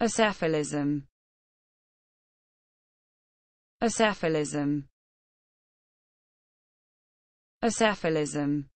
Acephalism. Acephalism. Acephalism.